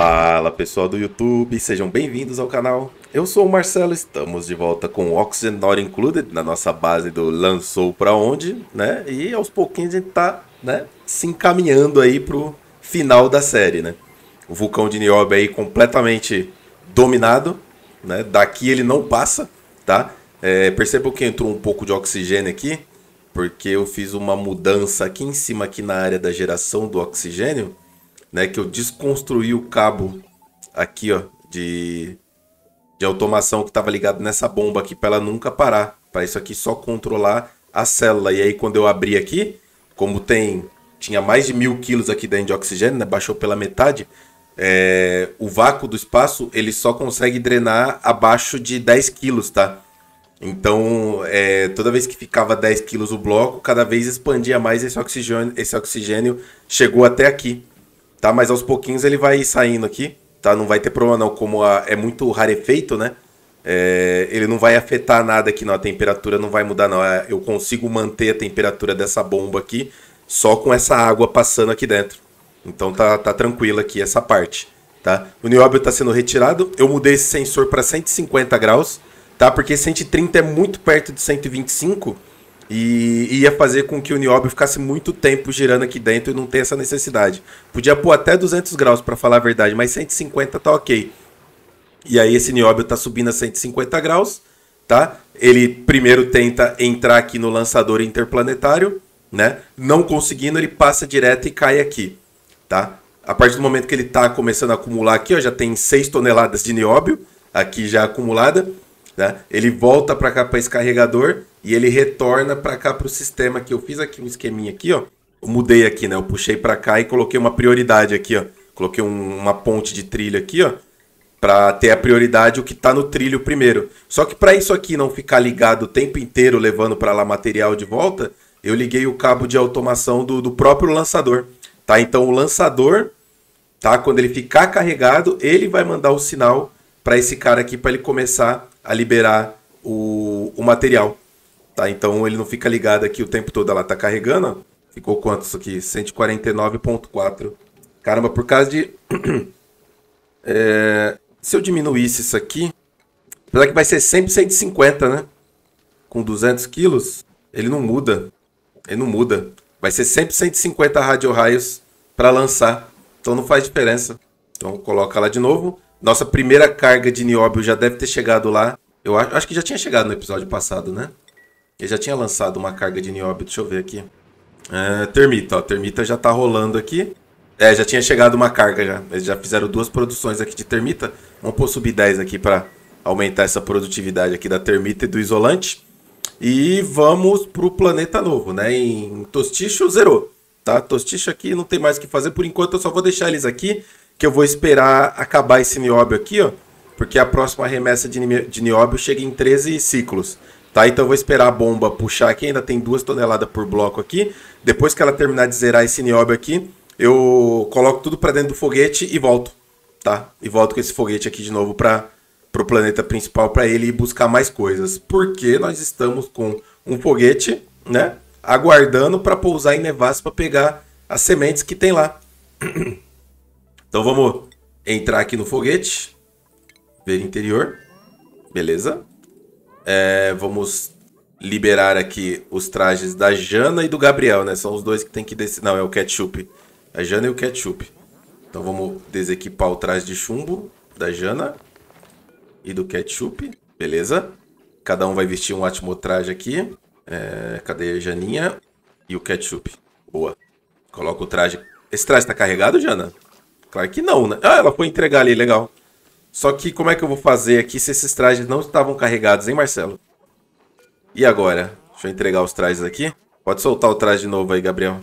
Fala pessoal do YouTube, sejam bem-vindos ao canal. Eu sou o Marcelo, estamos de volta com Oxygen Not Included na nossa base do Lançou Pra Onde, né? E aos pouquinhos a gente tá né, se encaminhando aí pro final da série, né? O vulcão de Niobe aí completamente dominado, né? Daqui ele não passa, tá? É, percebam que entrou um pouco de oxigênio aqui, porque eu fiz uma mudança aqui em cima, aqui na área da geração do oxigênio, né? Que eu desconstruí o cabo aqui, ó, de, de automação que estava ligado nessa bomba aqui para ela nunca parar, para isso aqui só controlar a célula. E aí quando eu abri aqui, como tem tinha mais de mil quilos aqui dentro de oxigênio, né? Baixou pela metade. É, o vácuo do espaço ele só consegue drenar abaixo de 10 quilos, tá? Então, é, toda vez que ficava 10 quilos o bloco, cada vez expandia mais esse oxigênio, esse oxigênio chegou até aqui tá? Mas aos pouquinhos ele vai saindo aqui, tá? Não vai ter problema não, como a, é muito rarefeito, né? É, ele não vai afetar nada aqui não, a temperatura não vai mudar não. É, eu consigo manter a temperatura dessa bomba aqui só com essa água passando aqui dentro. Então tá, tá tranquilo aqui essa parte, tá? O nióbio está sendo retirado. Eu mudei esse sensor para 150 graus, tá? Porque 130 é muito perto de 125 e ia fazer com que o nióbio ficasse muito tempo girando aqui dentro e não tem essa necessidade. Podia pôr até 200 graus, para falar a verdade, mas 150 tá ok. E aí esse nióbio tá subindo a 150 graus, tá? Ele primeiro tenta entrar aqui no lançador interplanetário, né? Não conseguindo, ele passa direto e cai aqui, tá? A partir do momento que ele tá começando a acumular aqui, ó, já tem 6 toneladas de nióbio aqui já acumulada. Né? Ele volta para cá para esse carregador e ele retorna para cá para o sistema que eu fiz aqui um esqueminha aqui, ó. Eu mudei aqui, né? Eu puxei para cá e coloquei uma prioridade aqui, ó. Coloquei um, uma ponte de trilho aqui, ó, para ter a prioridade o que está no trilho primeiro. Só que para isso aqui não ficar ligado o tempo inteiro levando para lá material de volta, eu liguei o cabo de automação do, do próprio lançador, tá? Então o lançador, tá? Quando ele ficar carregado, ele vai mandar o sinal para esse cara aqui para ele começar a liberar o, o material. Tá? Então ele não fica ligado aqui o tempo todo. Ela está carregando. Ficou quanto isso aqui? 149.4. Caramba, por causa de... é, se eu diminuísse isso aqui... Apesar que vai ser sempre 150, né? Com 200 quilos, ele não muda. Ele não muda. Vai ser sempre 150 radio raios para lançar. Então não faz diferença. Então coloca lá de novo. Nossa primeira carga de nióbio já deve ter chegado lá. Eu acho, acho que já tinha chegado no episódio passado, né? Eu já tinha lançado uma carga de nióbio. Deixa eu ver aqui. É, termita, ó. Termita já tá rolando aqui. É, já tinha chegado uma carga já. Eles já fizeram duas produções aqui de termita. Vamos pôr sub 10 aqui para aumentar essa produtividade aqui da termita e do isolante. E vamos pro planeta novo, né? Em Tosticho zerou, tá? Tosticho aqui não tem mais o que fazer. Por enquanto eu só vou deixar eles aqui que eu vou esperar acabar esse nióbio aqui, ó, porque a próxima remessa de, de nióbio chega em 13 ciclos. Tá? Então eu vou esperar a bomba puxar aqui, ainda tem duas toneladas por bloco aqui. Depois que ela terminar de zerar esse nióbio aqui, eu coloco tudo para dentro do foguete e volto, tá? E volto com esse foguete aqui de novo para o planeta principal para ele ir buscar mais coisas. Porque nós estamos com um foguete, né? Aguardando para pousar em Nevasca para pegar as sementes que tem lá. Então vamos entrar aqui no foguete. Ver interior. Beleza. É, vamos liberar aqui os trajes da Jana e do Gabriel, né? São os dois que tem que descer. Não, é o ketchup. É a Jana e o ketchup. Então vamos desequipar o traje de chumbo da Jana e do ketchup. Beleza. Cada um vai vestir um ótimo traje aqui. É, cadê a Janinha e o ketchup? Boa. Coloca o traje. Esse traje tá carregado, Jana? Claro que não, né? Ah, ela foi entregar ali, legal. Só que como é que eu vou fazer aqui se esses trajes não estavam carregados, hein, Marcelo? E agora? Deixa eu entregar os trajes aqui. Pode soltar o traje de novo aí, Gabriel.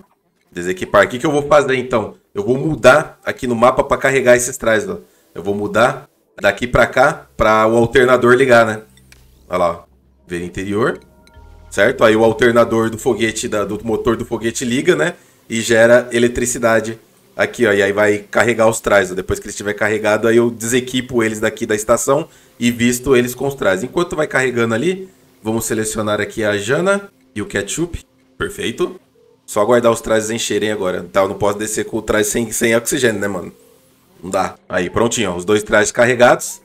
Desequipar. O que, que eu vou fazer, então? Eu vou mudar aqui no mapa para carregar esses trajes, ó. Eu vou mudar daqui para cá para o alternador ligar, né? Olha lá, ó. Ver interior. Certo? Aí o alternador do foguete, da, do motor do foguete liga, né? E gera eletricidade Aqui, ó, e aí vai carregar os trás. Depois que ele estiver carregado, aí eu desequipo eles daqui da estação e visto eles com os trás. Enquanto vai carregando ali, vamos selecionar aqui a Jana e o ketchup. Perfeito. Só aguardar os trajes encherem agora. Tá, eu não posso descer com o traje sem, sem oxigênio, né, mano? Não dá. Aí, prontinho, ó. Os dois trajes carregados.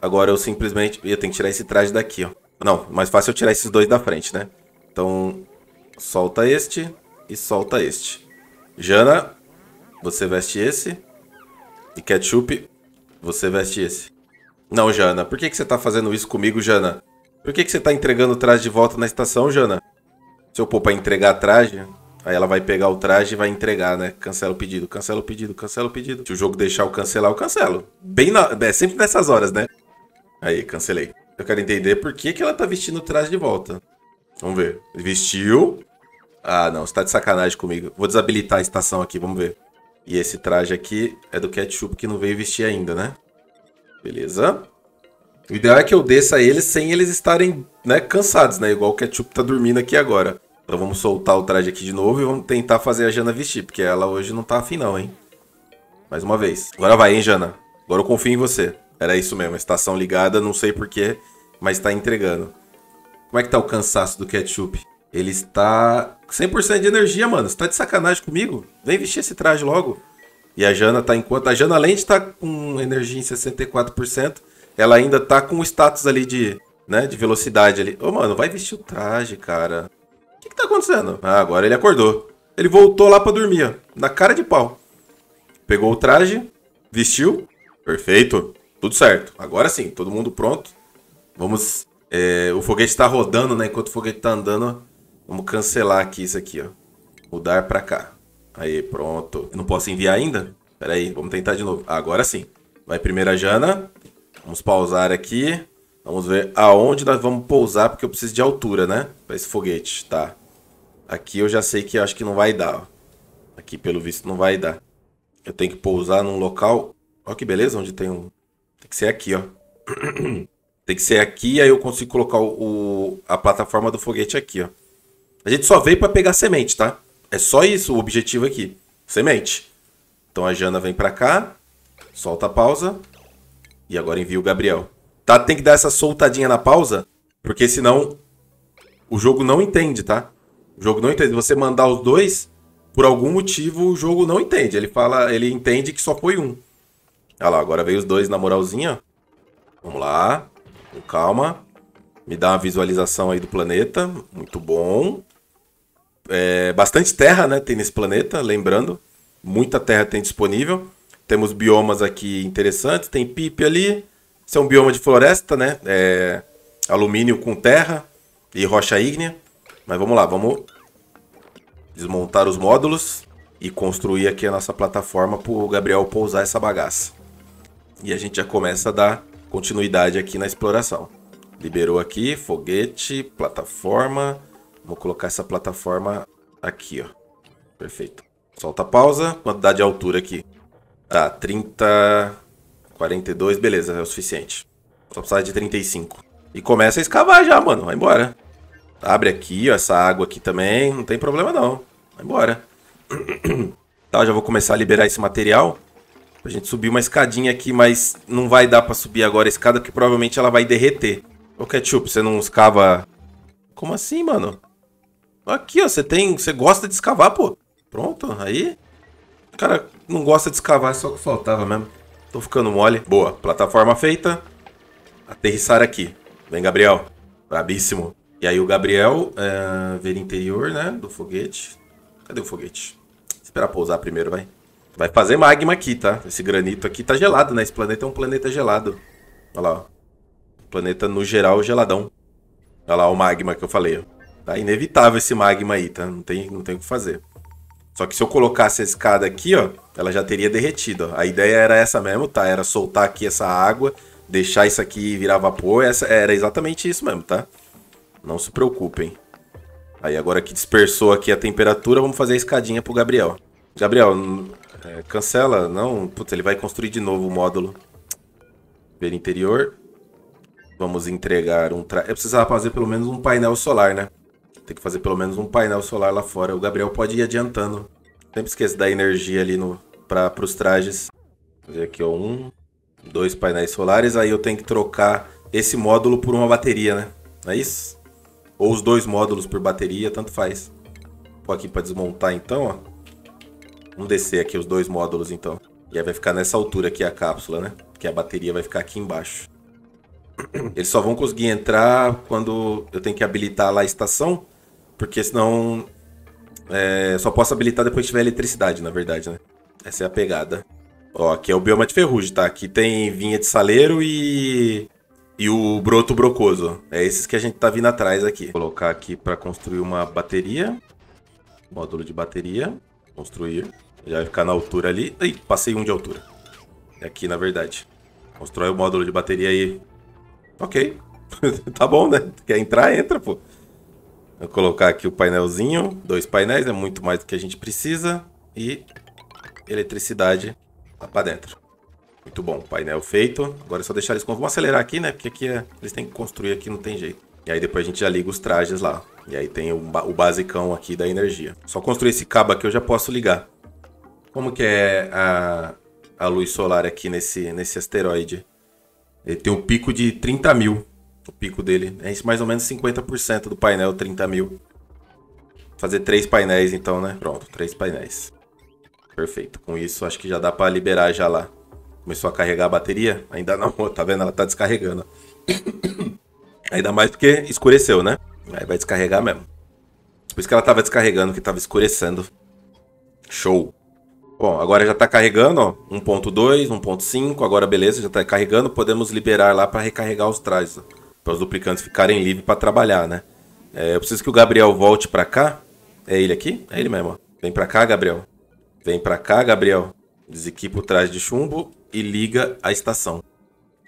Agora eu simplesmente... Ih, eu tenho que tirar esse traje daqui, ó. Não, mais fácil eu tirar esses dois da frente, né? Então, solta este e solta este. Jana, você veste esse. E ketchup, você veste esse. Não, Jana. Por que, que você tá fazendo isso comigo, Jana? Por que, que você tá entregando o traje de volta na estação, Jana? Se eu pôr pra entregar traje, aí ela vai pegar o traje e vai entregar, né? Cancela o pedido, cancela o pedido, cancela o pedido. Se o jogo deixar eu cancelar, eu cancelo. Bem na... É sempre nessas horas, né? Aí, cancelei. Eu quero entender por que, que ela tá vestindo o traje de volta. Vamos ver. Vestiu. Ah, não. Você tá de sacanagem comigo. Vou desabilitar a estação aqui, vamos ver. E esse traje aqui é do ketchup que não veio vestir ainda, né? Beleza? O ideal é que eu desça eles sem eles estarem né, cansados, né? Igual o ketchup tá dormindo aqui agora. Então vamos soltar o traje aqui de novo e vamos tentar fazer a Jana vestir, porque ela hoje não tá afim não, hein? Mais uma vez. Agora vai, hein, Jana? Agora eu confio em você. Era isso mesmo, estação ligada, não sei porquê, mas tá entregando. Como é que tá o cansaço do ketchup? Ele está 100% de energia, mano. Você está de sacanagem comigo? Vem vestir esse traje logo. E a Jana tá enquanto. A Jana, além de estar tá com energia em 64%, ela ainda tá com o status ali de, né, de velocidade ali. Ô, oh, mano, vai vestir o traje, cara. O que, que tá acontecendo? Ah, agora ele acordou. Ele voltou lá pra dormir, ó. Na cara de pau. Pegou o traje, vestiu. Perfeito. Tudo certo. Agora sim, todo mundo pronto. Vamos. É, o foguete tá rodando, né? Enquanto o foguete tá andando, Vamos cancelar aqui isso aqui, ó. Mudar pra cá. Aí, pronto. Eu não posso enviar ainda? Pera aí, vamos tentar de novo. agora sim. Vai primeira Jana. Vamos pausar aqui. Vamos ver aonde nós vamos pousar, porque eu preciso de altura, né? Pra esse foguete, tá. Aqui eu já sei que acho que não vai dar, ó. Aqui, pelo visto, não vai dar. Eu tenho que pousar num local... Ó que beleza, onde tem um... Tem que ser aqui, ó. tem que ser aqui, aí eu consigo colocar o, a plataforma do foguete aqui, ó. A gente só veio para pegar semente, tá? É só isso o objetivo aqui. Semente. Então a Jana vem para cá. Solta a pausa. E agora envia o Gabriel. Tá? Tem que dar essa soltadinha na pausa. Porque senão o jogo não entende, tá? O jogo não entende. Você mandar os dois, por algum motivo o jogo não entende. Ele fala, ele entende que só foi um. Olha lá, agora veio os dois na moralzinha. Vamos lá. Com calma. Me dá uma visualização aí do planeta. Muito bom é, bastante terra né, tem nesse planeta, lembrando. Muita terra tem disponível. Temos biomas aqui interessantes. Tem pipe ali. Isso é um bioma de floresta, né? É, alumínio com terra e rocha ígnea. Mas vamos lá, vamos desmontar os módulos e construir aqui a nossa plataforma para o Gabriel pousar essa bagaça. E a gente já começa a dar continuidade aqui na exploração. Liberou aqui, foguete, plataforma Vou colocar essa plataforma aqui, ó. Perfeito. Solta a pausa. Quantidade de altura aqui. Tá, 30... 42, beleza, é o suficiente. Só precisa de 35. E começa a escavar já, mano. Vai embora. Abre aqui, ó, essa água aqui também. Não tem problema, não. Vai embora. tá, já vou começar a liberar esse material. Pra gente subir uma escadinha aqui, mas não vai dar pra subir agora a escada, porque provavelmente ela vai derreter. Ô, Ketchup, você não escava... Como assim, mano? Aqui, ó, você tem, você gosta de escavar, pô. Pronto, aí. O cara não gosta de escavar, é só o que faltava mesmo. Tô ficando mole. Boa, plataforma feita. Aterrissar aqui. Vem, Gabriel. Brabíssimo. E aí o Gabriel, é, ver interior, né, do foguete. Cadê o foguete? Esperar pousar primeiro, vai. Vai fazer magma aqui, tá? Esse granito aqui tá gelado, né? Esse planeta é um planeta gelado. Olha lá, ó. Planeta, no geral, geladão. Olha lá o magma que eu falei, ó. Tá inevitável esse magma aí, tá? Não tem, não tem o que fazer. Só que se eu colocasse a escada aqui, ó, ela já teria derretido. Ó. A ideia era essa mesmo, tá? Era soltar aqui essa água, deixar isso aqui virar vapor. Essa, era exatamente isso mesmo, tá? Não se preocupem. Aí agora que dispersou aqui a temperatura, vamos fazer a escadinha pro Gabriel. Gabriel, é, cancela. Não, putz, ele vai construir de novo o módulo. Ver interior. Vamos entregar um... Tra... Eu precisava fazer pelo menos um painel solar, né? Tem que fazer pelo menos um painel solar lá fora. O Gabriel pode ir adiantando. Sempre esqueço da energia ali no, para os trajes. Vou fazer aqui ó, um, dois painéis solares. Aí eu tenho que trocar esse módulo por uma bateria, né? Não é isso? Ou os dois módulos por bateria, tanto faz. Vou aqui para desmontar então, ó. Vamos descer aqui os dois módulos então. E aí vai ficar nessa altura aqui a cápsula, né? Que a bateria vai ficar aqui embaixo. Eles só vão conseguir entrar quando eu tenho que habilitar lá a estação. Porque senão. É, só posso habilitar depois que tiver eletricidade, na verdade, né? Essa é a pegada. Ó, aqui é o bioma de ferrugem, tá? Aqui tem vinha de saleiro e. E o broto brocoso. É esses que a gente tá vindo atrás aqui. Vou colocar aqui para construir uma bateria. Módulo de bateria. Construir. Já vai ficar na altura ali. Ih, passei um de altura. É aqui, na verdade. Constrói o módulo de bateria aí. Ok. tá bom, né? Quer entrar? Entra, pô. Vou colocar aqui o painelzinho, dois painéis, é muito mais do que a gente precisa. E eletricidade lá tá para dentro. Muito bom, painel feito. Agora é só deixar eles com... Vamos acelerar aqui, né? Porque aqui é... eles têm que construir aqui, não tem jeito. E aí depois a gente já liga os trajes lá. E aí tem o, ba o basicão aqui da energia. Só construir esse cabo aqui eu já posso ligar. Como que é a, a luz solar aqui nesse, nesse asteroide? Ele tem um pico de 30 mil. O pico dele. É isso mais ou menos 50% do painel, 30 mil. Fazer três painéis então, né? Pronto, três painéis. Perfeito. Com isso, acho que já dá pra liberar já lá. Começou a carregar a bateria? Ainda não, tá vendo? Ela tá descarregando. Ainda mais porque escureceu, né? Aí vai descarregar mesmo. Por isso que ela tava descarregando, que tava escurecendo. Show. Bom, agora já está carregando, ó, 1.2, 1.5, agora beleza, já está carregando, podemos liberar lá para recarregar os trajes. Ó para os duplicantes ficarem livres para trabalhar, né? É, eu preciso que o Gabriel volte para cá. É ele aqui? É ele mesmo. Ó. Vem para cá, Gabriel. Vem para cá, Gabriel. Desequipa o traje de chumbo e liga a estação.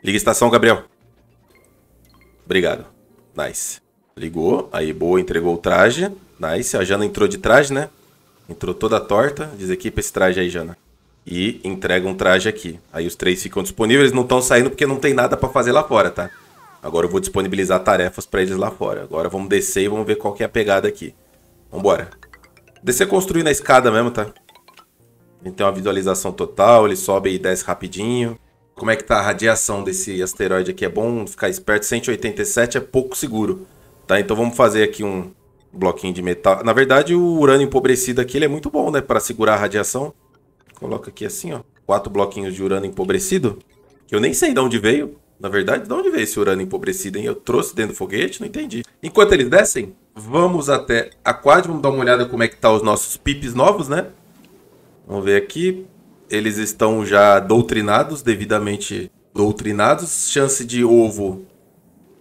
Liga a estação, Gabriel. Obrigado. Nice. Ligou. Aí, boa. Entregou o traje. Nice. A Jana entrou de traje, né? Entrou toda torta. Desequipa esse traje aí, Jana. E entrega um traje aqui. Aí os três ficam disponíveis. Eles não estão saindo porque não tem nada para fazer lá fora, tá? Agora eu vou disponibilizar tarefas para eles lá fora. Agora vamos descer e vamos ver qual que é a pegada aqui. Vambora. Descer é construindo a escada mesmo, tá? A gente tem uma visualização total, ele sobe e desce rapidinho. Como é que tá a radiação desse asteroide aqui? É bom ficar esperto. 187 é pouco seguro, tá? Então vamos fazer aqui um bloquinho de metal. Na verdade, o urânio empobrecido aqui ele é muito bom, né? Para segurar a radiação. Coloca aqui assim, ó. Quatro bloquinhos de urânio empobrecido. Que eu nem sei de onde veio. Na verdade, de onde veio esse urânio empobrecido, hein? Eu trouxe dentro do foguete, não entendi. Enquanto eles descem, vamos até a quad, vamos dar uma olhada como é que tá os nossos pips novos, né? Vamos ver aqui. Eles estão já doutrinados, devidamente doutrinados. Chance de ovo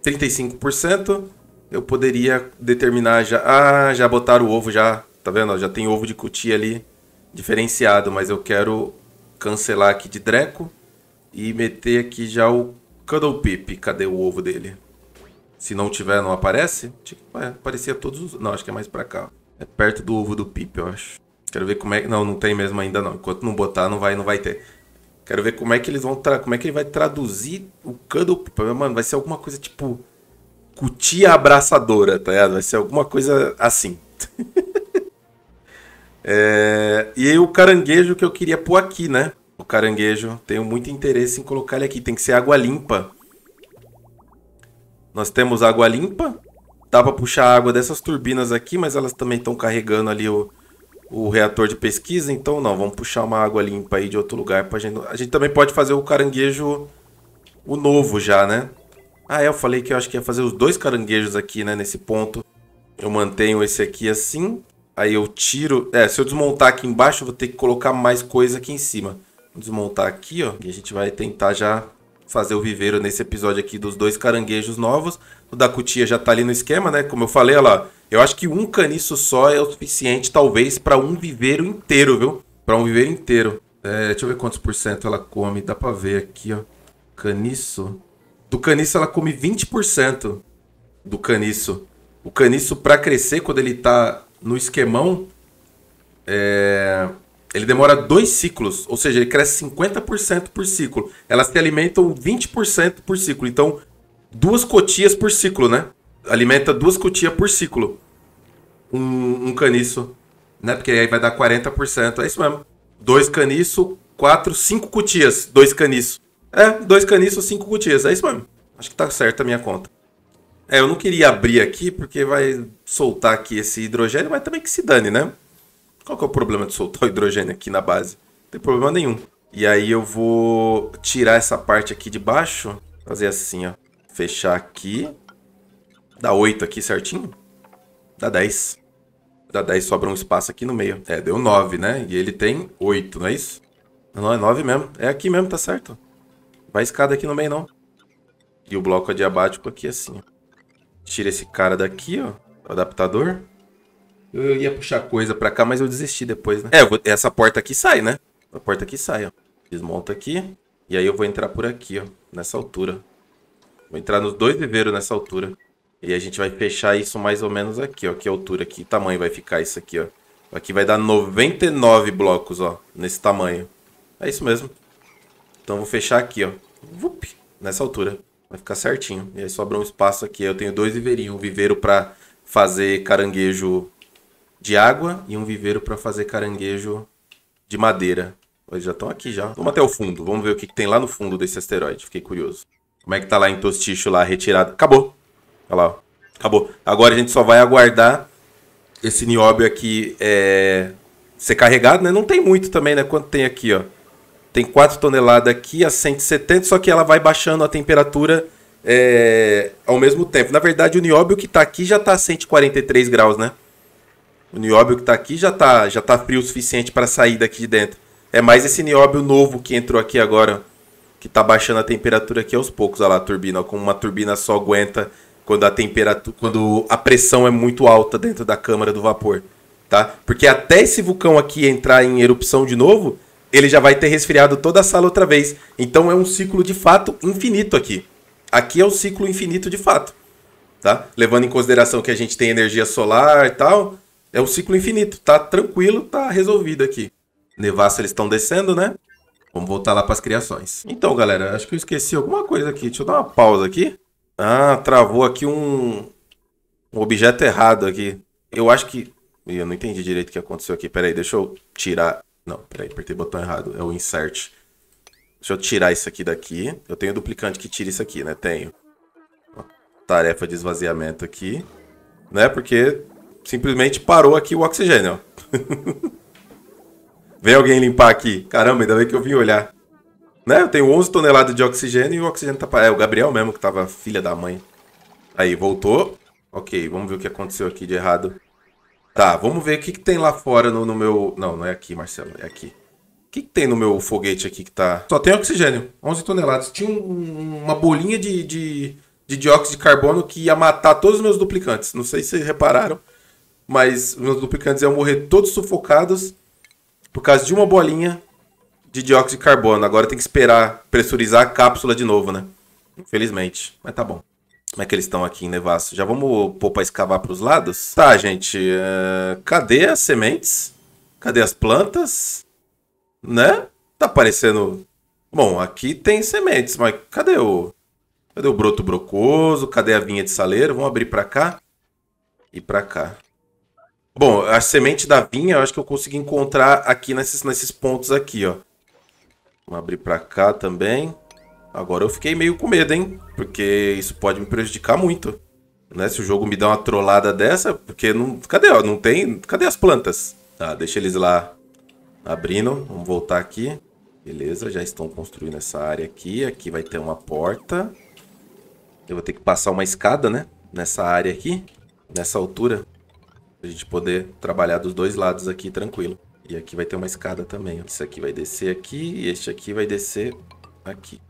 35%. Eu poderia determinar já... Ah, já botaram o ovo já. Tá vendo? Já tem ovo de cutia ali diferenciado, mas eu quero cancelar aqui de Dreco e meter aqui já o Cadê o Pip? Cadê o ovo dele? Se não tiver, não aparece? É, aparecia todos os... Não, acho que é mais pra cá. É perto do ovo do Pip, eu acho. Quero ver como é... Não, não tem mesmo ainda não. Enquanto não botar, não vai, não vai ter. Quero ver como é que eles vão... Tra... Como é que ele vai traduzir o Cuddle Mano, vai ser alguma coisa tipo... Cutia abraçadora, tá ligado? Vai ser alguma coisa assim. é... E aí o caranguejo que eu queria pôr aqui, né? o caranguejo. Tenho muito interesse em colocar ele aqui. Tem que ser água limpa. Nós temos água limpa. Dá para puxar água dessas turbinas aqui, mas elas também estão carregando ali o, o reator de pesquisa. Então não, vamos puxar uma água limpa aí de outro lugar. Pra gente... A gente também pode fazer o caranguejo, o novo já, né? Ah, é, eu falei que eu acho que ia fazer os dois caranguejos aqui, né, nesse ponto. Eu mantenho esse aqui assim, aí eu tiro... É, se eu desmontar aqui embaixo, eu vou ter que colocar mais coisa aqui em cima desmontar aqui, ó. E a gente vai tentar já fazer o viveiro nesse episódio aqui dos dois caranguejos novos. O da cutia já tá ali no esquema, né? Como eu falei, olha lá. Eu acho que um caniço só é o suficiente, talvez, para um viveiro inteiro, viu? Para um viveiro inteiro. É, deixa eu ver quantos por cento ela come. Dá pra ver aqui, ó. Caniço. Do caniço ela come 20% do caniço. O caniço, para crescer, quando ele tá no esquemão, é... Ele demora dois ciclos, ou seja, ele cresce 50% por ciclo. Elas se alimentam 20% por ciclo. Então, duas cotias por ciclo, né? Alimenta duas cotias por ciclo. Um, um caniço, né? Porque aí vai dar 40%. É isso mesmo. Dois caniço, quatro, cinco cotias. Dois caniço. É, dois caniços, cinco cotias. É isso mesmo. Acho que tá certo a minha conta. É, eu não queria abrir aqui porque vai soltar aqui esse hidrogênio, mas também que se dane, né? Qual que é o problema de soltar o hidrogênio aqui na base? Não tem problema nenhum. E aí eu vou tirar essa parte aqui de baixo. Fazer assim, ó. Fechar aqui. Dá 8 aqui certinho. Dá 10. Dá 10, sobra um espaço aqui no meio. É, deu 9, né? E ele tem 8, não é isso? Não, é 9 mesmo. É aqui mesmo, tá certo. Vai escada aqui no meio, não. E o bloco adiabático aqui assim, ó. Tira esse cara daqui, ó. O adaptador. Eu ia puxar coisa pra cá, mas eu desisti depois, né? É, essa porta aqui sai, né? A porta aqui sai, ó. Desmonta aqui. E aí eu vou entrar por aqui, ó. Nessa altura. Vou entrar nos dois viveiros nessa altura. E a gente vai fechar isso mais ou menos aqui, ó. Que altura, que tamanho vai ficar isso aqui, ó. Aqui vai dar 99 blocos, ó. Nesse tamanho. É isso mesmo. Então vou fechar aqui, ó. Vup, nessa altura. Vai ficar certinho. E aí sobra um espaço aqui. Eu tenho dois viveirinhos. Um viveiro pra fazer caranguejo de água e um viveiro para fazer caranguejo de madeira. Eles já estão aqui já. Vamos até o fundo. Vamos ver o que, que, tem lá no fundo desse asteroide. Fiquei curioso. Como é que tá lá em Tosticho lá, retirado. Acabou. Olha lá, Acabou. Agora a gente só vai aguardar esse nióbio aqui é... ser carregado, né? Não tem muito também, né? Quanto tem aqui, ó. Tem 4 toneladas aqui a 170, só que ela vai baixando a temperatura é... ao mesmo tempo. Na verdade, o nióbio que tá aqui já tá a 143 graus, né? O nióbio que está aqui já está já tá frio o suficiente para sair daqui de dentro. É mais esse nióbio novo que entrou aqui agora, que está baixando a temperatura aqui aos poucos. Olha lá a turbina, como uma turbina só aguenta quando a temperatura, quando a pressão é muito alta dentro da câmara do vapor, tá? Porque até esse vulcão aqui entrar em erupção de novo, ele já vai ter resfriado toda a sala outra vez. Então é um ciclo de fato infinito aqui. Aqui é o um ciclo infinito de fato, tá? Levando em consideração que a gente tem energia solar e tal, é o ciclo infinito, tá tranquilo, tá resolvido aqui. Nevassa, eles estão descendo, né? Vamos voltar lá para as criações. Então, galera, acho que eu esqueci alguma coisa aqui. Deixa eu dar uma pausa aqui. Ah, travou aqui um, um objeto errado aqui. Eu acho que... Ih, eu não entendi direito o que aconteceu aqui. Pera aí, deixa eu tirar... Não, pera aí, apertei o botão errado. É o insert. Deixa eu tirar isso aqui daqui. Eu tenho um duplicante que tira isso aqui, né? Tenho. tarefa de esvaziamento aqui. Né? Porque simplesmente parou aqui o oxigênio. Vem alguém limpar aqui. Caramba, ainda bem que eu vim olhar. Né? Eu tenho 11 toneladas de oxigênio e o oxigênio tá... É, o Gabriel mesmo que tava filha da mãe. Aí, voltou. Ok, vamos ver o que aconteceu aqui de errado. Tá, vamos ver o que, que tem lá fora no, no meu... Não, não é aqui, Marcelo. É aqui. O que, que tem no meu foguete aqui que tá... Só tem oxigênio. 11 toneladas. Tinha um, uma bolinha de, de, de dióxido de carbono que ia matar todos os meus duplicantes. Não sei se vocês repararam mas os duplicantes iam morrer todos sufocados por causa de uma bolinha de dióxido de carbono. Agora tem que esperar pressurizar a cápsula de novo, né? Infelizmente. Mas tá bom. Como é que eles estão aqui em Nevasso? Já vamos pôr pra escavar pros lados? Tá, gente. Uh, cadê as sementes? Cadê as plantas? Né? Tá parecendo... Bom, aqui tem sementes, mas cadê o... Cadê o broto brocoso? Cadê a vinha de saleiro? Vamos abrir pra cá e pra cá. Bom, a semente da vinha, eu acho que eu consegui encontrar aqui nesses, nesses pontos aqui, ó. Vamos abrir pra cá também. Agora eu fiquei meio com medo, hein? Porque isso pode me prejudicar muito. Né? Se o jogo me dá uma trollada dessa, porque não... Cadê, ó? Não tem... Cadê as plantas? Tá, deixa eles lá abrindo. Vamos voltar aqui. Beleza, já estão construindo essa área aqui. Aqui vai ter uma porta. Eu vou ter que passar uma escada, né? Nessa área aqui. Nessa altura. A gente poder trabalhar dos dois lados aqui tranquilo. E aqui vai ter uma escada também. Esse aqui vai descer aqui e este aqui vai descer aqui.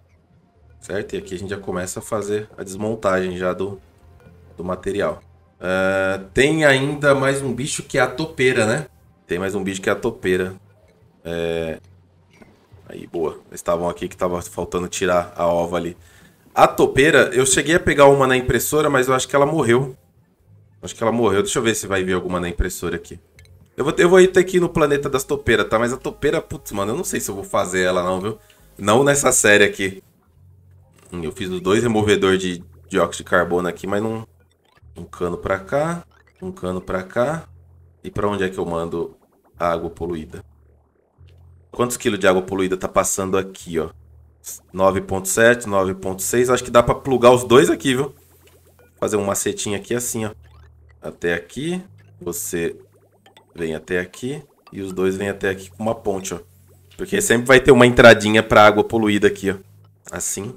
Certo? E aqui a gente já começa a fazer a desmontagem já do, do material. Uh, tem ainda mais um bicho que é a topeira, né? Tem mais um bicho que é a topeira. É... Aí, boa. Estavam aqui que estava faltando tirar a ova ali. A topeira, eu cheguei a pegar uma na impressora, mas eu acho que ela morreu. Acho que ela morreu. Deixa eu ver se vai vir alguma na impressora aqui. Eu vou, eu vou ter que ir no planeta das topeiras, tá? Mas a topeira, putz, mano, eu não sei se eu vou fazer ela não, viu? Não nessa série aqui. Hum, eu fiz os dois removedores de dióxido de carbono aqui, mas não... Um cano pra cá, um cano pra cá. E pra onde é que eu mando a água poluída? Quantos quilos de água poluída tá passando aqui, ó? 9.7, 9.6. Acho que dá pra plugar os dois aqui, viu? Fazer um macetinho aqui assim, ó até aqui. Você vem até aqui. E os dois vêm até aqui com uma ponte, ó. Porque sempre vai ter uma entradinha pra água poluída aqui, ó. Assim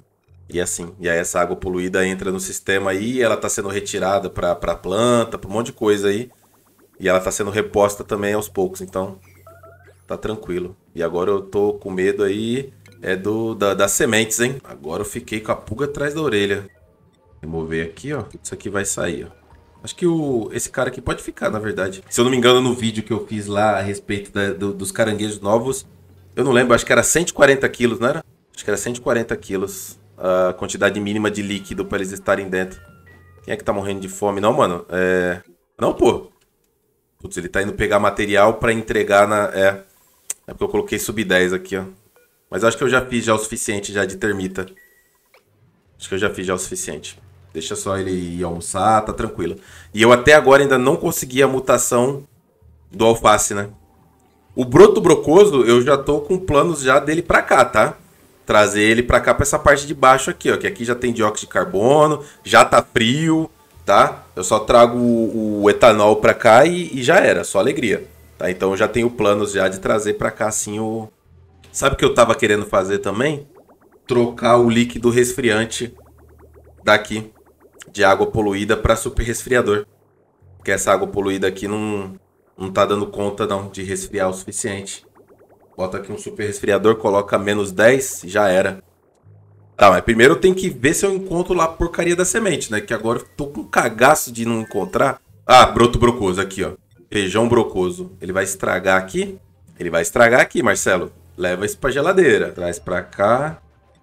e assim. E aí essa água poluída entra no sistema aí, ela tá sendo retirada pra, pra planta, pra um monte de coisa aí. E ela tá sendo reposta também aos poucos, então tá tranquilo. E agora eu tô com medo aí é do da, das sementes, hein? Agora eu fiquei com a pulga atrás da orelha. Remover aqui, ó. Isso aqui vai sair, ó. Acho que o, esse cara aqui pode ficar, na verdade. Se eu não me engano, no vídeo que eu fiz lá a respeito da, do, dos caranguejos novos, eu não lembro, acho que era 140 quilos, não era? Acho que era 140 quilos a quantidade mínima de líquido para eles estarem dentro. Quem é que tá morrendo de fome? Não, mano. É... Não, pô. Putz, ele tá indo pegar material para entregar na... É... é porque eu coloquei sub-10 aqui, ó. Mas acho que eu já fiz já o suficiente já de termita. Acho que eu já fiz já o suficiente. Deixa só ele ir almoçar, tá tranquilo. E eu até agora ainda não consegui a mutação do alface, né? O broto brocoso, eu já tô com planos já dele pra cá, tá? Trazer ele pra cá, pra essa parte de baixo aqui, ó. Que aqui já tem dióxido de carbono, já tá frio, tá? Eu só trago o, o etanol pra cá e, e, já era, só alegria. Tá? Então eu já tenho planos já de trazer pra cá, assim, o... Sabe o que eu tava querendo fazer também? Trocar o líquido resfriante daqui de água poluída para super resfriador. Porque essa água poluída aqui não, não tá dando conta não de resfriar o suficiente. Bota aqui um super resfriador, coloca menos 10 já era. Tá, mas primeiro tem que ver se eu encontro lá a porcaria da semente, né? Que agora eu tô com cagaço de não encontrar. Ah, broto brocoso aqui, ó. Feijão brocoso. Ele vai estragar aqui? Ele vai estragar aqui, Marcelo. Leva isso pra geladeira. Traz pra cá.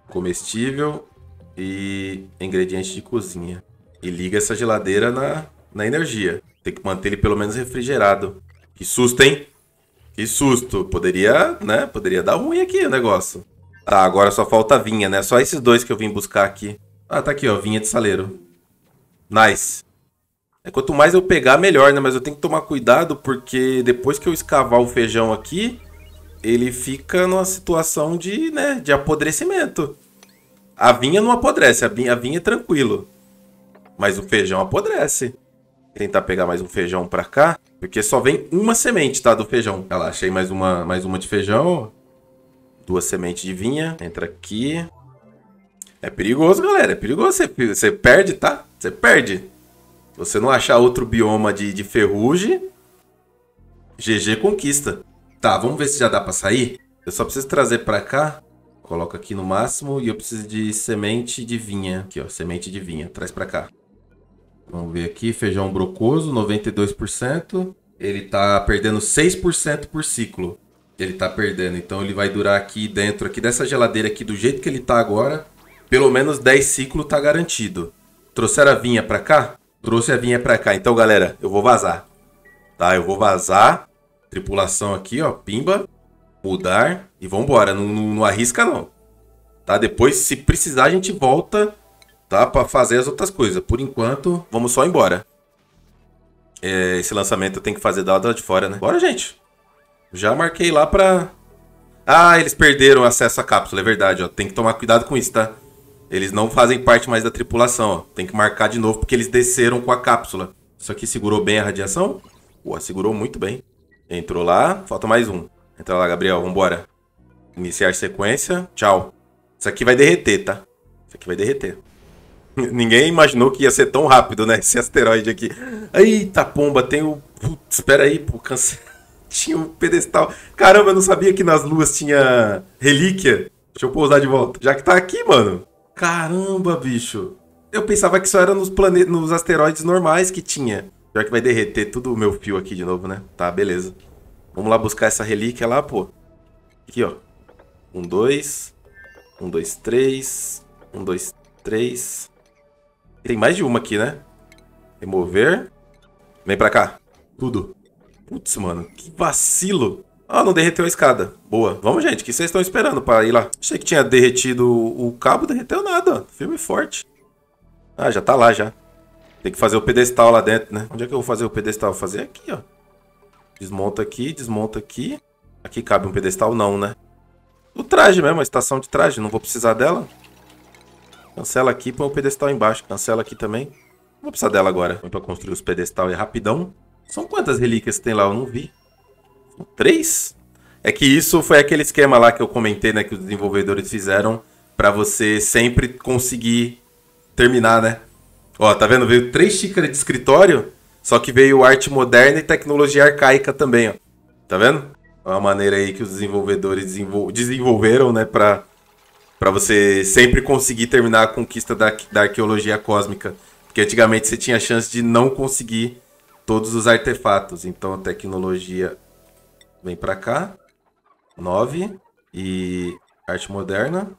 Comestível e ingredientes de cozinha e liga essa geladeira na, na energia. Tem que manter ele pelo menos refrigerado. Que susto, hein? Que susto. Poderia, né? Poderia dar ruim aqui o negócio. Tá, agora só falta a vinha, né? Só esses dois que eu vim buscar aqui. Ah, tá aqui, ó. Vinha de saleiro. Nice. É, quanto mais eu pegar, melhor, né? Mas eu tenho que tomar cuidado porque depois que eu escavar o feijão aqui, ele fica numa situação de, né, de apodrecimento. A vinha não apodrece, a vinha, a vinha é tranquilo. Mas o feijão apodrece. Tentar pegar mais um feijão pra cá. Porque só vem uma semente, tá? Do feijão. Olha lá, achei mais uma, mais uma de feijão. Duas sementes de vinha. Entra aqui. É perigoso, galera. É perigoso. Você, você perde, tá? Você perde. Se você não achar outro bioma de, de ferrugem, GG conquista. Tá, vamos ver se já dá pra sair. Eu só preciso trazer pra cá. Coloca aqui no máximo. E eu preciso de semente de vinha. Aqui, ó. Semente de vinha. Traz pra cá. Vamos ver aqui, feijão brocoso, 92%. Ele tá perdendo 6% por ciclo. Ele tá perdendo. Então ele vai durar aqui dentro aqui dessa geladeira aqui do jeito que ele tá agora, pelo menos 10 ciclos tá garantido. Trouxeram a vinha para cá? Trouxe a vinha para cá. Então, galera, eu vou vazar. Tá, eu vou vazar. Tripulação aqui, ó, pimba. Mudar e vambora. Não, não, não arrisca não. Tá, depois se precisar a gente volta tá? Para fazer as outras coisas. Por enquanto, vamos só embora. É, esse lançamento eu tenho que fazer da lado de fora, né? Bora, gente. Já marquei lá pra... Ah, eles perderam acesso à cápsula, é verdade, ó. Tem que tomar cuidado com isso, tá? Eles não fazem parte mais da tripulação, ó. Tem que marcar de novo, porque eles desceram com a cápsula. Isso aqui segurou bem a radiação? Pô, segurou muito bem. Entrou lá, falta mais um. Entra lá, Gabriel, vambora. Iniciar sequência, tchau. Isso aqui vai derreter, tá? Isso aqui vai derreter. Ninguém imaginou que ia ser tão rápido, né? Esse asteroide aqui. Eita pomba, tem o. Putz, espera aí, pô, cance... Tinha um pedestal. Caramba, eu não sabia que nas luas tinha relíquia. Deixa eu pousar de volta. Já que tá aqui, mano. Caramba, bicho. Eu pensava que só era nos, plane... nos asteroides normais que tinha. Já que vai derreter tudo o meu fio aqui de novo, né? Tá, beleza. Vamos lá buscar essa relíquia lá, pô. Aqui, ó. Um, dois. Um, dois, três. Um, dois, três. Tem mais de uma aqui, né? Remover. Vem pra cá. Tudo. Putz, mano. Que vacilo. Ah, não derreteu a escada. Boa. Vamos, gente. O que vocês estão esperando para ir lá? Achei que tinha derretido o cabo. Derreteu nada. Filme forte. Ah, já tá lá, já. Tem que fazer o pedestal lá dentro, né? Onde é que eu vou fazer o pedestal? Vou fazer aqui, ó. Desmonta aqui, desmonta aqui. Aqui cabe um pedestal? Não, né? O traje mesmo, a estação de traje. Não vou precisar dela. Cancela aqui, põe o pedestal embaixo. Cancela aqui também. Não vou precisar dela agora. Vou pra construir os pedestal rapidão. São quantas relíquias tem lá? Eu não vi. São três? É que isso foi aquele esquema lá que eu comentei, né? Que os desenvolvedores fizeram para você sempre conseguir terminar, né? Ó, tá vendo? Veio três xícaras de escritório, só que veio arte moderna e tecnologia arcaica também, ó. Tá vendo? É uma maneira aí que os desenvolvedores desenvol... desenvolveram, né? Pra para você sempre conseguir terminar a conquista da, da arqueologia cósmica. Porque antigamente você tinha a chance de não conseguir todos os artefatos. Então a tecnologia vem para cá. 9. E arte moderna.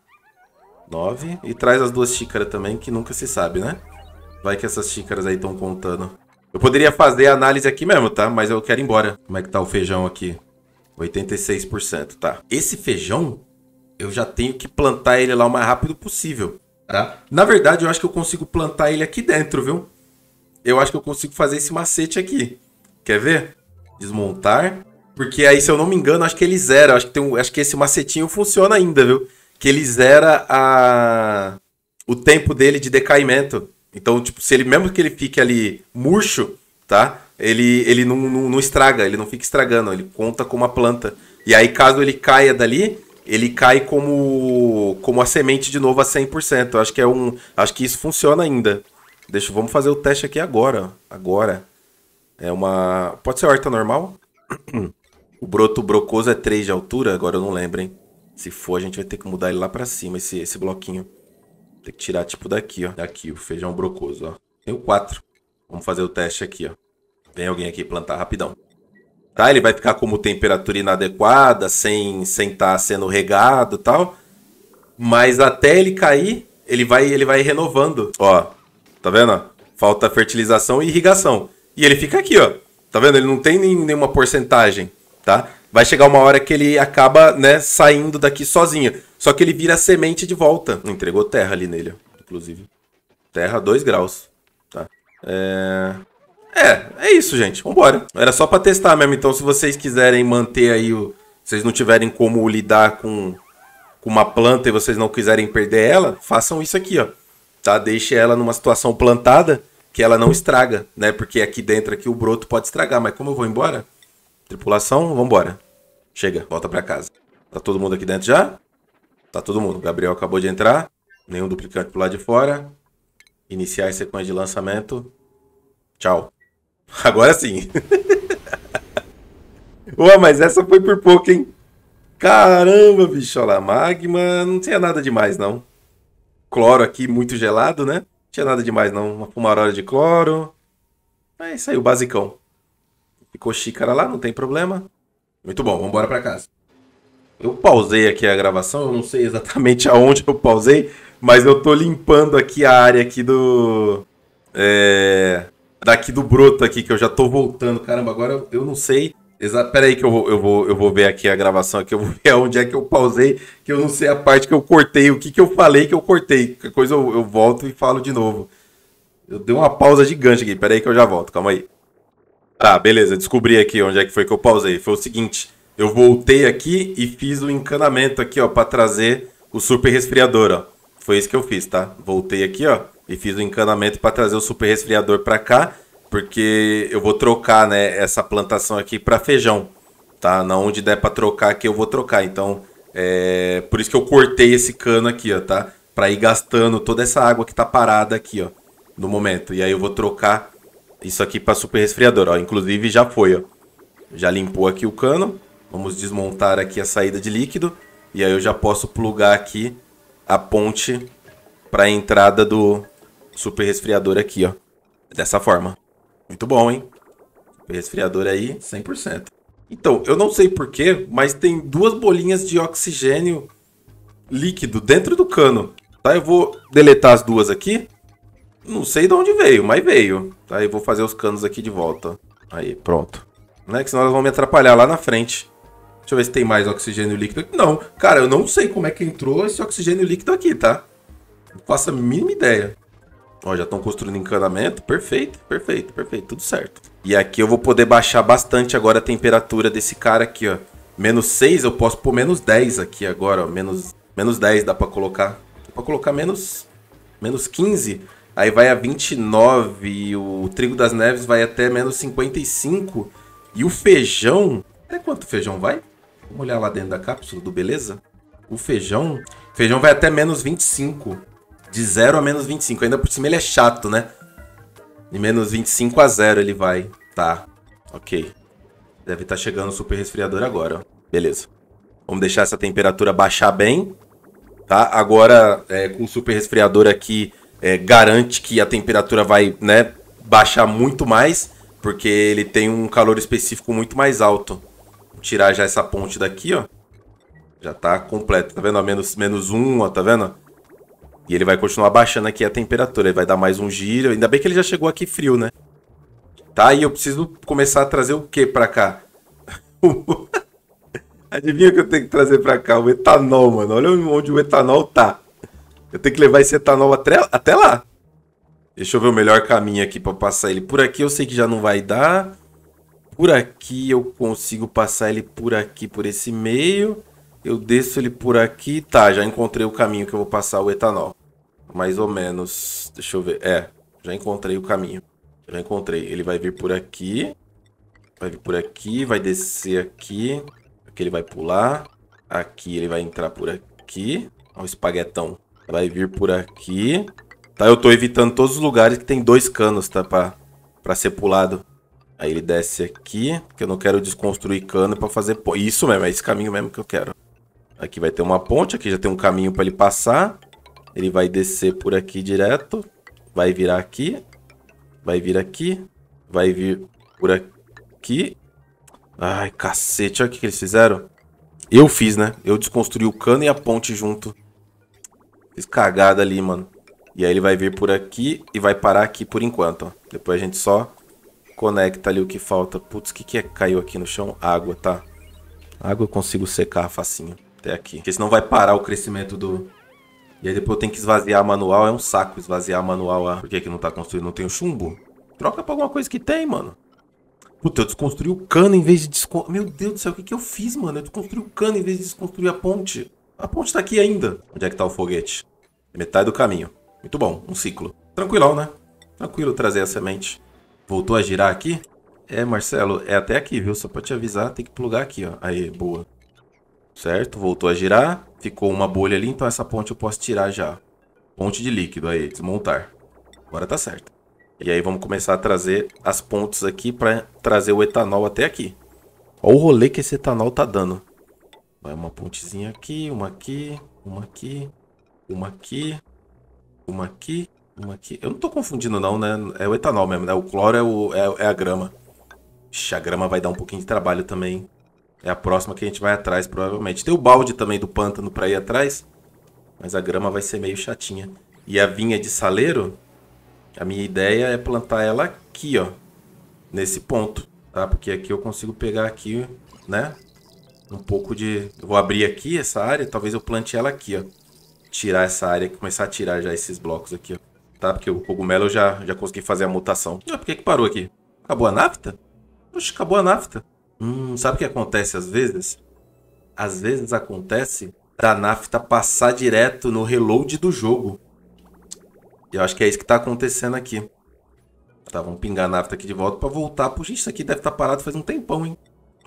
9. E traz as duas xícaras também, que nunca se sabe, né? Vai que essas xícaras aí estão contando. Eu poderia fazer a análise aqui mesmo, tá? Mas eu quero ir embora. Como é que tá o feijão aqui? 86%, tá. Esse feijão eu já tenho que plantar ele lá o mais rápido possível, tá? Na verdade, eu acho que eu consigo plantar ele aqui dentro, viu? Eu acho que eu consigo fazer esse macete aqui. Quer ver? Desmontar. Porque aí, se eu não me engano, acho que ele zera. Acho que, tem um, acho que esse macetinho funciona ainda, viu? Que ele zera a... o tempo dele de decaimento. Então, tipo, se ele mesmo que ele fique ali murcho, tá? Ele, ele não, não, não estraga, ele não fica estragando, ele conta com uma planta. E aí, caso ele caia dali, ele cai como como a semente de novo a 100%. Eu acho que é um, acho que isso funciona ainda. Deixa, vamos fazer o teste aqui agora, agora. É uma, pode ser horta normal? O broto brocoso é 3 de altura, agora eu não lembro, hein. Se for, a gente vai ter que mudar ele lá para cima esse esse bloquinho. Tem que tirar tipo daqui, ó. Daqui o feijão brocoso, ó. o 4. Vamos fazer o teste aqui, ó. Vem alguém aqui plantar rapidão tá? Ele vai ficar como temperatura inadequada, sem sem estar tá sendo regado, tal. Mas até ele cair, ele vai ele vai renovando. Ó, tá vendo? Falta fertilização e irrigação. E ele fica aqui, ó. Tá vendo? Ele não tem nenhuma porcentagem, tá? Vai chegar uma hora que ele acaba, né, saindo daqui sozinho. Só que ele vira semente de volta. Entregou terra ali nele, inclusive. Terra 2 graus, tá? É... É, é isso, gente. Vambora. Era só para testar mesmo. Então, se vocês quiserem manter aí o. Vocês não tiverem como lidar com, com uma planta e vocês não quiserem perder ela, façam isso aqui, ó. Tá? Deixe ela numa situação plantada que ela não estraga, né? Porque aqui dentro aqui o broto pode estragar. Mas como eu vou embora? Tripulação, vambora. Chega, volta para casa. Tá todo mundo aqui dentro já? Tá todo mundo. Gabriel acabou de entrar. Nenhum duplicante pro lado de fora. Iniciar a sequência de lançamento. Tchau. Agora sim. Ué, mas essa foi por pouco, hein? Caramba, bicho, olha lá. Magma não tinha nada demais, não. Cloro aqui muito gelado, né? Não tinha nada demais, não. Uma fumarola de cloro. Mas é saiu basicão. Ficou xícara lá, não tem problema. Muito bom, vamos embora pra casa. Eu pausei aqui a gravação, eu não sei exatamente aonde eu pausei, mas eu tô limpando aqui a área aqui do... É, daqui do broto aqui, que eu já tô voltando. Caramba, agora eu, não sei. Exa Pera aí que eu vou, eu, vou, eu vou ver aqui a gravação, que eu vou ver onde é que eu pausei, que eu não sei a parte que eu cortei, o que, que eu falei que eu cortei. Que coisa eu, eu volto e falo de novo. Eu dei uma pausa gigante aqui, pera aí que eu já volto, calma aí. Tá, beleza, descobri aqui onde é que foi que eu pausei. Foi o seguinte, eu voltei aqui e fiz o encanamento aqui, ó, para trazer o super resfriador, ó. Foi isso que eu fiz, tá? Voltei aqui, ó e fiz o encanamento para trazer o super resfriador para cá, porque eu vou trocar, né, essa plantação aqui para feijão, tá? Na onde der para trocar aqui eu vou trocar. Então, é por isso que eu cortei esse cano aqui, ó, tá? Para ir gastando toda essa água que tá parada aqui, ó, no momento. E aí eu vou trocar isso aqui para super resfriador, ó. Inclusive já foi, ó. Já limpou aqui o cano. Vamos desmontar aqui a saída de líquido. E aí eu já posso plugar aqui a ponte para a entrada do, super resfriador aqui, ó. É dessa forma. Muito bom, hein? Super resfriador aí, 100%. Então, eu não sei porquê, mas tem duas bolinhas de oxigênio líquido dentro do cano. Tá, eu vou deletar as duas aqui. Não sei de onde veio, mas veio. Tá, eu vou fazer os canos aqui de volta. Aí, pronto. Não é que senão elas vão me atrapalhar lá na frente. Deixa eu ver se tem mais oxigênio líquido aqui. Não, cara, eu não sei como é que entrou esse oxigênio líquido aqui, tá? Não faço a mínima ideia. Ó, já estão construindo encanamento. Perfeito, perfeito, perfeito. Tudo certo. E aqui eu vou poder baixar bastante agora a temperatura desse cara aqui, ó. Menos 6, eu posso pôr menos 10 aqui agora, ó. Menos, menos 10 dá pra colocar. Dá pra colocar menos, menos 15. Aí vai a 29. E o trigo das neves vai até menos 55. E o feijão... Até quanto feijão vai? Vamos olhar lá dentro da cápsula do Beleza? O feijão... Feijão vai até menos 25 de 0 a menos 25. Ainda por cima ele é chato, né? De menos 25 a 0 ele vai. Tá. Ok. Deve estar tá chegando o super resfriador agora. Ó. Beleza. Vamos deixar essa temperatura baixar bem. Tá? Agora, é, com o super resfriador aqui, é, garante que a temperatura vai né, baixar muito mais. Porque ele tem um calor específico muito mais alto. Vou tirar já essa ponte daqui, ó. Já tá completo. Tá vendo? menos, menos 1, ó. Tá vendo? E ele vai continuar baixando aqui a temperatura. Ele vai dar mais um giro. Ainda bem que ele já chegou aqui frio, né? Tá, e eu preciso começar a trazer o que pra cá? Adivinha o que eu tenho que trazer pra cá? O etanol, mano. Olha onde o etanol tá. Eu tenho que levar esse etanol até, até lá. Deixa eu ver o melhor caminho aqui pra passar ele. Por aqui eu sei que já não vai dar. Por aqui eu consigo passar ele por aqui, por esse meio. Eu desço ele por aqui. Tá, já encontrei o caminho que eu vou passar o etanol. Mais ou menos. Deixa eu ver. É, já encontrei o caminho. Já encontrei. Ele vai vir por aqui. Vai vir por aqui. Vai descer aqui. Aqui ele vai pular. Aqui ele vai entrar por aqui. Olha o espaguetão. Vai vir por aqui. Tá, eu tô evitando todos os lugares que tem dois canos, tá? Pra, pra ser pulado. Aí ele desce aqui, porque eu não quero desconstruir cano pra fazer... Isso mesmo, é esse caminho mesmo que eu quero. Aqui vai ter uma ponte, aqui já tem um caminho para ele passar. Ele vai descer por aqui direto. Vai virar aqui. Vai vir aqui. Vai vir por aqui. Ai, cacete. Olha o que eles fizeram. Eu fiz, né? Eu desconstruí o cano e a ponte junto. Fiz cagada ali, mano. E aí ele vai vir por aqui e vai parar aqui por enquanto, ó. Depois a gente só conecta ali o que falta. Putz, o que, que é que caiu aqui no chão? Água, tá? Água eu consigo secar facinho até aqui. Porque senão vai parar o crescimento do... E aí depois eu tenho que esvaziar manual, é um saco esvaziar manual. por que que não tá construindo? Não tem o chumbo? Troca pra alguma coisa que tem, mano. Puta, eu desconstruí o cano em vez de desconstruir... Meu Deus do céu, o que que eu fiz, mano? Eu desconstruí o cano em vez de desconstruir a ponte. A ponte tá aqui ainda. Onde é que tá o foguete? É metade do caminho. Muito bom, um ciclo. Tranquilão, né? Tranquilo trazer a semente. Voltou a girar aqui? É, Marcelo, é até aqui, viu? Só pra te avisar, tem que plugar aqui, ó. Aí, boa certo? Voltou a girar, ficou uma bolha ali, então essa ponte eu posso tirar já. Ponte de líquido, aí, desmontar. Agora tá certo. E aí vamos começar a trazer as pontes aqui para trazer o etanol até aqui. Olha o rolê que esse etanol tá dando. Vai uma pontezinha aqui, uma aqui, uma aqui, uma aqui, uma aqui, uma aqui. Eu não tô confundindo não, né? É o etanol mesmo, né? O cloro é, o, é, é a grama. Ixi, a grama vai dar um pouquinho de trabalho também. É a próxima que a gente vai atrás, provavelmente. Tem o balde também do pântano para ir atrás. Mas a grama vai ser meio chatinha. E a vinha de saleiro, a minha ideia é plantar ela aqui, ó. Nesse ponto, tá? Porque aqui eu consigo pegar aqui, né? Um pouco de... Eu vou abrir aqui essa área, talvez eu plante ela aqui, ó. Tirar essa área, começar a tirar já esses blocos aqui, ó. Tá? Porque o cogumelo eu já, já consegui fazer a mutação. Ah, por que que parou aqui? Acabou a nafta? Poxa, acabou a nafta. Hum, sabe o que acontece às vezes? Às vezes acontece da nafta tá passar direto no reload do jogo. E eu acho que é isso que está acontecendo aqui. Tá, vamos pingar a nafta tá aqui de volta para voltar. Puxa, isso aqui deve estar tá parado faz um tempão, hein?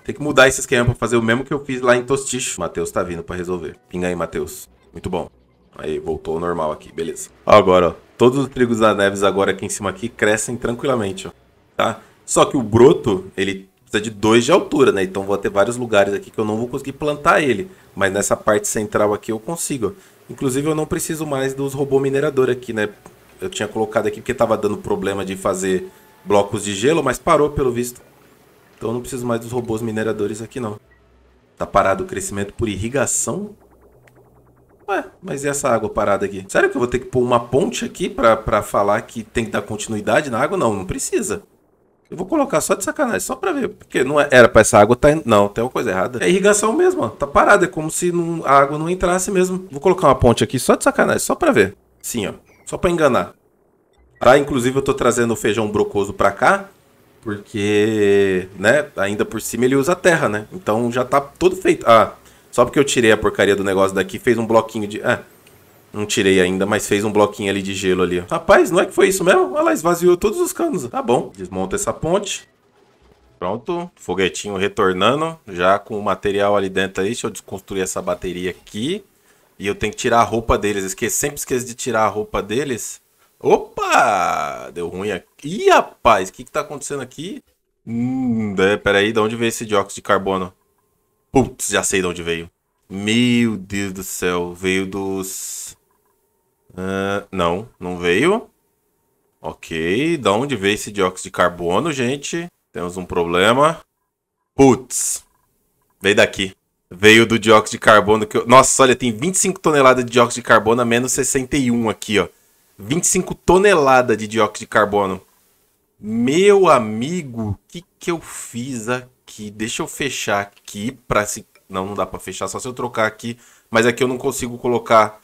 Tem que mudar esse esquema para fazer o mesmo que eu fiz lá em Tosticho. Matheus tá vindo para resolver. Pinga aí, Matheus. Muito bom. Aí, voltou ao normal aqui, beleza. Ó, agora, ó. Todos os trigos da Neves agora aqui em cima aqui crescem tranquilamente, ó. Tá? Só que o broto, ele precisa de dois de altura, né? Então vou ter vários lugares aqui que eu não vou conseguir plantar ele. Mas nessa parte central aqui eu consigo. Inclusive eu não preciso mais dos robô minerador aqui, né? Eu tinha colocado aqui porque estava dando problema de fazer blocos de gelo, mas parou pelo visto. Então eu não preciso mais dos robôs mineradores aqui não. Tá parado o crescimento por irrigação? Ué, mas e essa água parada aqui? Sério que eu vou ter que pôr uma ponte aqui para falar que tem que dar continuidade na água? Não, não precisa. Eu vou colocar só de sacanagem, só pra ver. Porque não é, era pra essa água tá. Não, tem uma coisa errada. É irrigação mesmo, ó. Tá parada, é como se não, a água não entrasse mesmo. Vou colocar uma ponte aqui só de sacanagem, só pra ver. Sim, ó. Só pra enganar. Tá? Inclusive eu tô trazendo o feijão brocoso pra cá. Porque, né, ainda por cima ele usa terra, né? Então já tá todo feito. Ah, só porque eu tirei a porcaria do negócio daqui, fez um bloquinho de. Ah, não tirei ainda, mas fez um bloquinho ali de gelo ali. Rapaz, não é que foi isso mesmo? Olha lá, esvaziou todos os canos. Tá bom. Desmonta essa ponte. Pronto, foguetinho retornando, já com o material ali dentro aí. Deixa eu desconstruir essa bateria aqui. E eu tenho que tirar a roupa deles. Esque... Sempre esqueço de tirar a roupa deles. Opa! Deu ruim aqui. Ih, rapaz, o que, que tá acontecendo aqui? Hum, é, peraí, de onde veio esse dióxido de carbono? Putz, já sei de onde veio. Meu Deus do céu, veio dos ah, não, não veio. Ok, da onde veio esse dióxido de carbono, gente? Temos um problema. Putz, veio daqui. Veio do dióxido de carbono. Que eu... Nossa, olha, tem 25 toneladas de dióxido de carbono a menos 61 aqui, ó. 25 toneladas de dióxido de carbono. Meu amigo, o que, que eu fiz aqui? Deixa eu fechar aqui para se. Não, não dá para fechar, só se eu trocar aqui. Mas aqui eu não consigo colocar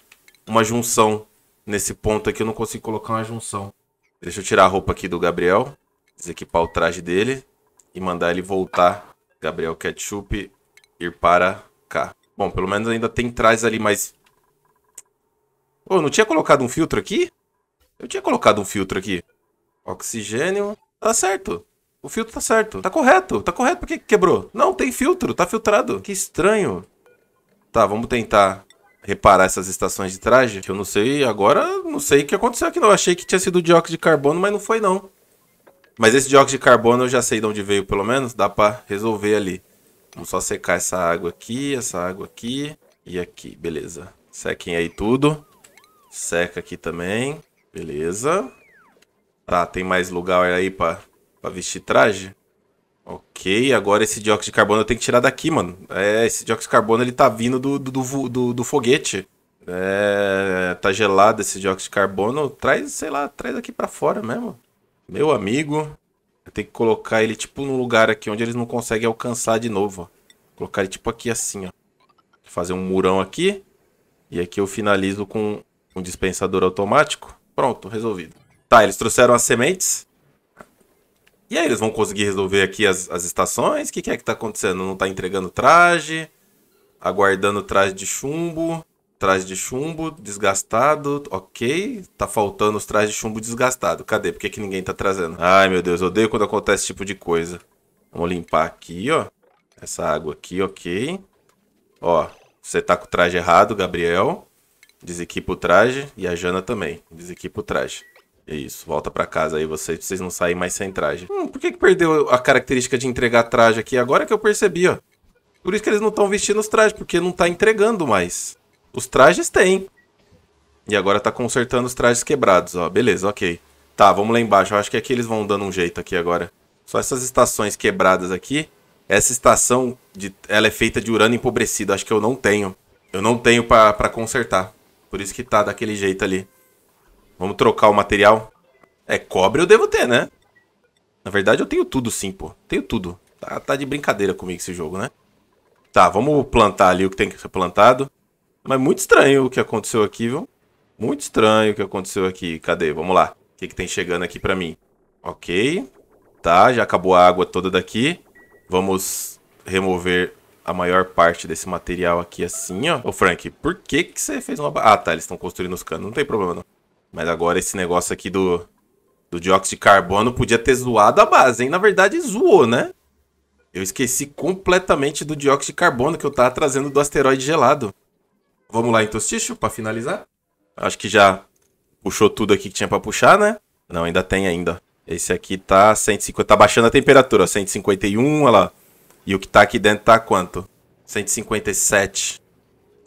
uma junção Nesse ponto aqui eu não consigo colocar uma junção. Deixa eu tirar a roupa aqui do Gabriel, desequipar o traje dele e mandar ele voltar. Gabriel Ketchup ir para cá. Bom, pelo menos ainda tem trás ali, mas... Pô, oh, não tinha colocado um filtro aqui? Eu tinha colocado um filtro aqui. Oxigênio. Tá certo. O filtro tá certo. Tá correto. Tá correto. Por que quebrou? Não, tem filtro. Tá filtrado. Que estranho. Tá, vamos tentar reparar essas estações de traje, que eu não sei, agora não sei o que aconteceu aqui não. Eu achei que tinha sido dióxido de carbono, mas não foi não. Mas esse dióxido de carbono eu já sei de onde veio, pelo menos, dá pra resolver ali. Vamos só secar essa água aqui, essa água aqui e aqui, beleza. Sequem aí tudo. Seca aqui também, beleza. Tá, tem mais lugar aí pra, pra vestir traje? Ok, agora esse dióxido de carbono eu tenho que tirar daqui, mano. É, esse dióxido de carbono ele tá vindo do, do, do, do, foguete. É, tá gelado esse dióxido de carbono. Traz, sei lá, traz aqui para fora mesmo. Meu amigo. Eu tenho que colocar ele, tipo, num lugar aqui onde eles não conseguem alcançar de novo, ó. Colocar ele, tipo, aqui assim, ó. Fazer um murão aqui. E aqui eu finalizo com um dispensador automático. Pronto, resolvido. Tá, eles trouxeram as sementes. E aí, eles vão conseguir resolver aqui as, as estações? O que, que é que tá acontecendo? Não tá entregando traje? Aguardando traje de chumbo? Traje de chumbo desgastado, ok. Tá faltando os trajes de chumbo desgastado. Cadê? Por que, que ninguém tá trazendo? Ai, meu Deus, odeio quando acontece esse tipo de coisa. Vamos limpar aqui, ó. Essa água aqui, ok. Ó, você tá com o traje errado, Gabriel. Desequipa o traje. E a Jana também. Desequipa o traje. É isso, volta para casa aí vocês, pra vocês não saírem mais sem traje. Hum, por que, que perdeu a característica de entregar traje aqui? Agora que eu percebi, ó. Por isso que eles não estão vestindo os trajes, porque não tá entregando mais. Os trajes tem. E agora tá consertando os trajes quebrados, ó. Beleza, ok. Tá, vamos lá embaixo. Eu acho que aqui eles vão dando um jeito aqui agora. Só essas estações quebradas aqui. Essa estação, de, ela é feita de urano empobrecido. Acho que eu não tenho. Eu não tenho para consertar. Por isso que tá daquele jeito ali. Vamos trocar o material. É, cobre eu devo ter, né? Na verdade eu tenho tudo sim, pô. Tenho tudo. Tá, tá de brincadeira comigo esse jogo, né? Tá, vamos plantar ali o que tem que ser plantado. Mas muito estranho o que aconteceu aqui, viu? Muito estranho o que aconteceu aqui. Cadê? Vamos lá. O que, que tem chegando aqui pra mim? Ok. Tá, já acabou a água toda daqui. Vamos remover a maior parte desse material aqui assim, ó. Ô, Frank, por que que você fez uma... Ah, tá, eles estão construindo os canos. Não tem problema, não. Mas agora esse negócio aqui do, do dióxido de carbono podia ter zoado a base, hein? Na verdade, zoou, né? Eu esqueci completamente do dióxido de carbono que eu tava trazendo do asteroide gelado. Vamos lá, então, pra finalizar. Acho que já puxou tudo aqui que tinha pra puxar, né? Não, ainda tem ainda. Esse aqui tá 150, tá baixando a temperatura, 151, olha lá. E o que tá aqui dentro tá quanto? 157.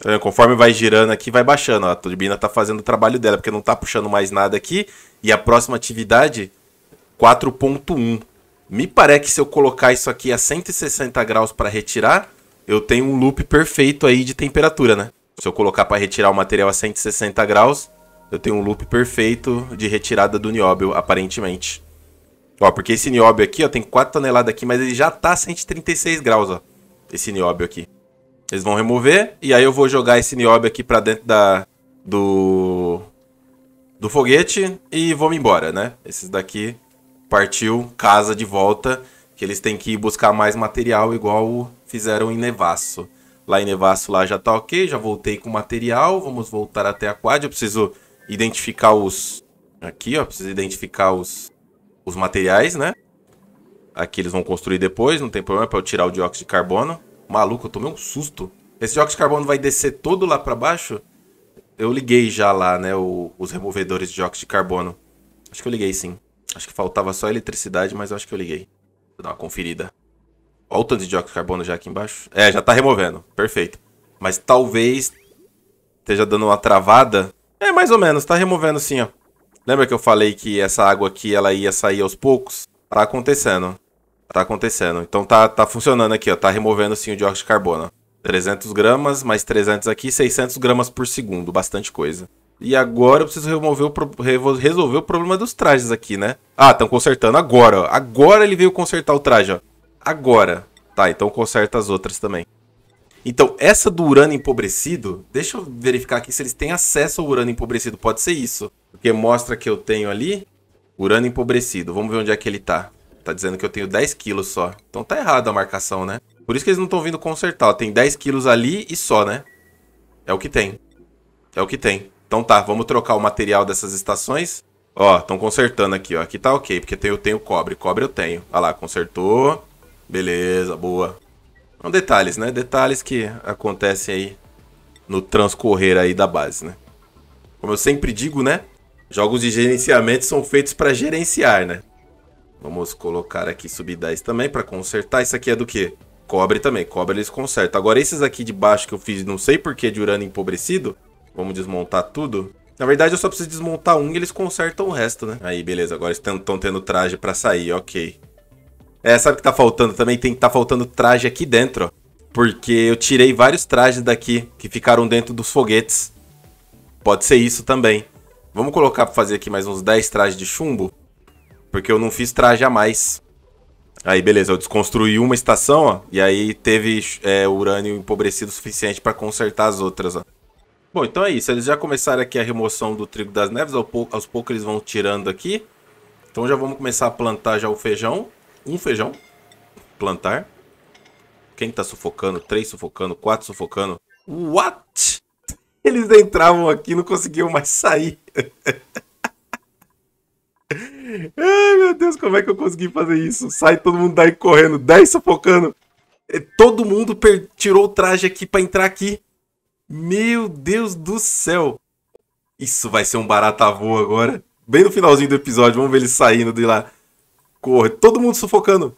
É, conforme vai girando aqui, vai baixando. Ó, a turbina tá fazendo o trabalho dela, porque não tá puxando mais nada aqui. E a próxima atividade, 4.1. Me parece que se eu colocar isso aqui a 160 graus para retirar, eu tenho um loop perfeito aí de temperatura, né? Se eu colocar para retirar o material a 160 graus, eu tenho um loop perfeito de retirada do nióbio, aparentemente. Ó, porque esse nióbio aqui, ó, tem 4 toneladas aqui, mas ele já tá a 136 graus, ó. Esse nióbio aqui. Eles vão remover. E aí eu vou jogar esse Niobe aqui pra dentro da, do, do foguete e vou me embora, né? Esses daqui partiu, casa de volta. Que eles têm que ir buscar mais material igual fizeram em Nevasso. Lá em Nevasso lá já tá ok, já voltei com material. Vamos voltar até a quad. Eu preciso identificar os... Aqui, ó, preciso identificar os, os materiais, né? Aqui eles vão construir depois, não tem problema para eu tirar o dióxido de carbono. Maluco, eu tomei um susto. Esse dióxido de carbono vai descer todo lá para baixo? Eu liguei já lá, né, o, os removedores de dióxido de carbono. Acho que eu liguei sim. Acho que faltava só eletricidade, mas eu acho que eu liguei. Vou dar uma conferida. Olha o tanto de dióxido de carbono já aqui embaixo. É, já tá removendo. Perfeito. Mas talvez esteja dando uma travada. É, mais ou menos. Tá removendo sim, ó. Lembra que eu falei que essa água aqui ela ia sair aos poucos? Tá acontecendo. Tá acontecendo. Então tá, tá funcionando aqui, ó. Tá removendo sim o dióxido de carbono. 300 gramas, mais 300 aqui, 600 gramas por segundo. Bastante coisa. E agora eu preciso remover o pro... resolver o problema dos trajes aqui, né? Ah, estão consertando agora, ó. Agora ele veio consertar o traje, ó. Agora. Tá, então conserta as outras também. Então, essa do urano empobrecido, deixa eu verificar aqui se eles têm acesso ao urano empobrecido. Pode ser isso. Porque mostra que eu tenho ali urano empobrecido. Vamos ver onde é que ele tá. Tá dizendo que eu tenho 10 quilos só. Então tá errada a marcação, né? Por isso que eles não estão vindo consertar. Ó, tem 10 quilos ali e só, né? É o que tem. É o que tem. Então tá, vamos trocar o material dessas estações. Ó, estão consertando aqui, ó. Aqui tá ok, porque eu tenho cobre. Cobre eu tenho. Olha lá, consertou. Beleza, boa. São então, detalhes, né? Detalhes que acontecem aí no transcorrer aí da base, né? Como eu sempre digo, né? Jogos de gerenciamento são feitos para gerenciar, né? Vamos colocar aqui sub 10 também para consertar. Isso aqui é do quê? Cobre também. Cobre eles consertam. Agora, esses aqui de baixo que eu fiz, não sei porquê, de urano empobrecido. Vamos desmontar tudo. Na verdade, eu só preciso desmontar um e eles consertam o resto, né? Aí, beleza. Agora estão tendo traje para sair, ok. É, sabe o que tá faltando também? Tem, que tá faltando traje aqui dentro, ó. Porque eu tirei vários trajes daqui que ficaram dentro dos foguetes. Pode ser isso também. Vamos colocar para fazer aqui mais uns 10 trajes de chumbo porque eu não fiz traje a mais. Aí, beleza, eu desconstruí uma estação, ó, e aí teve é, urânio empobrecido o suficiente para consertar as outras, ó. Bom, então é isso. Eles já começaram aqui a remoção do trigo das neves, aos poucos, aos eles vão tirando aqui. Então já vamos começar a plantar já o feijão. Um feijão. Plantar. Quem tá sufocando? Três sufocando, quatro sufocando. What? Eles entravam aqui e não conseguiam mais sair. Ai, meu Deus, como é que eu consegui fazer isso? Sai todo mundo daí correndo, 10 sufocando. Todo mundo tirou o traje aqui para entrar aqui. Meu Deus do céu. Isso vai ser um barata voo agora. Bem no finalzinho do episódio, vamos ver ele saindo de lá. Corre, todo mundo sufocando.